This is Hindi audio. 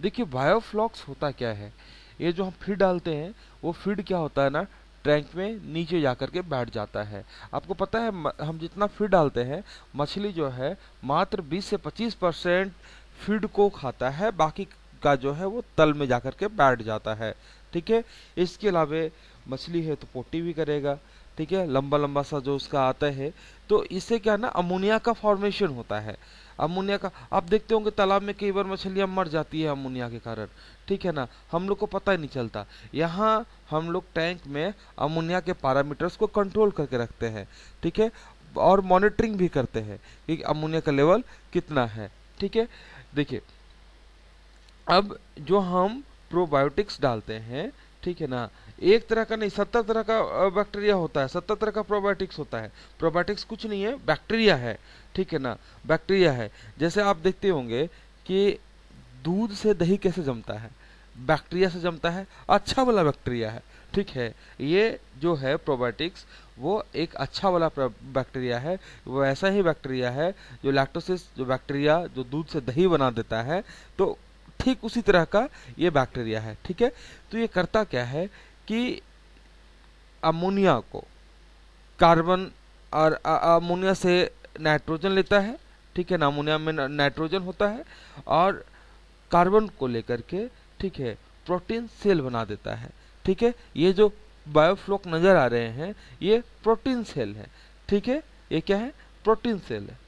देखिए बायोफ्लॉक्स होता क्या है ये जो हम फीड डालते हैं वो फीड क्या होता है ना ट्रैंक में नीचे जा कर के बैठ जाता है आपको पता है हम जितना फीड डालते हैं मछली जो है मात्र 20 से 25 परसेंट फीड को खाता है बाकी का जो है वो तल में जा कर के बैठ जाता है ठीक है इसके अलावा मछली है तो पोटी भी करेगा ठीक है लंबा लंबा सा जो उसका आता है तो इससे क्या ना अमोनिया का फॉर्मेशन होता है अमोनिया का आप देखते होंगे तालाब में कई बार मछलियाँ मर जाती है अमोनिया के कारण ठीक है ना हम लोग को पता ही नहीं चलता यहाँ हम लोग टैंक में अमोनिया के पैरामीटर्स को कंट्रोल करके रखते हैं ठीक है और मॉनिटरिंग भी करते हैं कि अमोनिया का लेवल कितना है ठीक है देखिए अब जो हम प्रोबायोटिक्स डालते हैं ठीक है ना एक तरह का नहीं सत्तर तरह का बैक्टीरिया होता है सत्तर तरह का प्रोबायोटिक्स होता है प्रोबायोटिक्स कुछ नहीं है बैक्टीरिया है ठीक है ना बैक्टीरिया है जैसे आप देखते होंगे कि दूध से दही कैसे जमता है बैक्टीरिया से जमता है अच्छा वाला बैक्टीरिया है ठीक है ये जो है प्रोबायोटिक्स वो एक अच्छा वाला बैक्टीरिया है वो ऐसा ही बैक्टीरिया है जो लैक्टोसिस जो बैक्टीरिया जो दूध से दही बना देता है तो ठीक उसी तरह का ये बैक्टीरिया है ठीक है तो ये करता क्या है कि अमोनिया को कार्बन और अमोनिया से नाइट्रोजन लेता है ठीक है ना अमोनिया में नाइट्रोजन होता है और कार्बन को लेकर के ठीक है प्रोटीन सेल बना देता है ठीक है ये जो बायोफ्लोक नज़र आ रहे हैं ये प्रोटीन सेल है ठीक है ये क्या है प्रोटीन सेल है